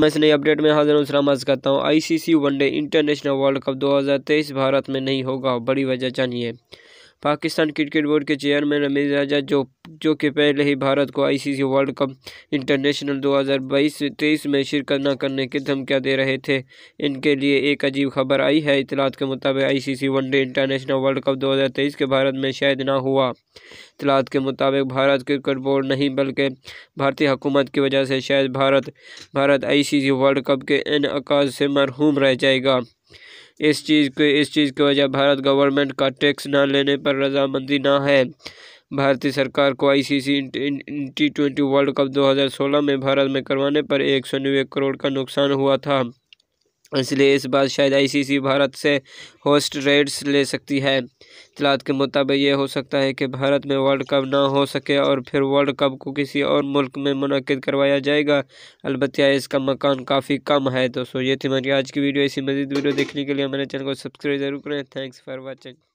मैं इस नई अपडेट में हाजिर हूँ सलाम करता हूँ ICC one day international World Cup 2023 Bharat में नहीं होगा बड़ी वजह जानिए पाकिस्तान क्रिकेट बोर्ड के चेयरमैन रमीज राजा जो जो कि पहले ही भारत को आईसीसी वर्ल्ड कप इंटरनेशनल 2022-23 में शिरकत न करने की धमकियां दे रहे थे इनके लिए एक अजीब खबर आई है इतलात के मुताबिक ICC one day international World Cup 2023 के भारत में शायद ना हुआ इतलात के मुताबिक भारत क्रिकेट बोर्ड नहीं बल्कि भारतीय हुकूमत की वजह से शायद भारत भारत आई वर्ल्ड कप के इनका से मरहूम रह जाएगा इस चीज़ के इस चीज़ की वजह भारत गवर्नमेंट का टैक्स ना लेने पर रजामंदी ना है भारतीय सरकार को ICC T twenty World Cup 2016 में भारत में करवाने पर एक करोड़ का नुकसान हुआ था इसलिए इस बार शायद आईसीसी भारत से होस्ट रेड्स ले सकती है इतलात के मुताबिक ये हो सकता है कि भारत में वर्ल्ड कप ना हो सके और फिर वर्ल्ड कप को किसी और मुल्क में मनद करवाया जाएगा अलबत् इसका मकान काफ़ी कम है दोस्तों ये थी मेरी आज की वीडियो इसी मजीद वीडियो देखने के लिए मेरे चैनल को सब्सक्राइब जरूर करें थैंक्स फॉर वॉचिंग